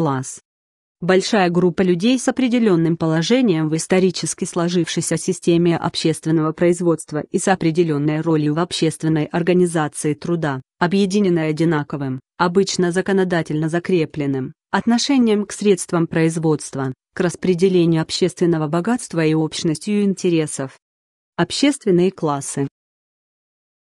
класс. Большая группа людей с определенным положением в исторически сложившейся системе общественного производства и с определенной ролью в общественной организации труда, объединенная одинаковым, обычно законодательно закрепленным, отношением к средствам производства, к распределению общественного богатства и общностью интересов. Общественные классы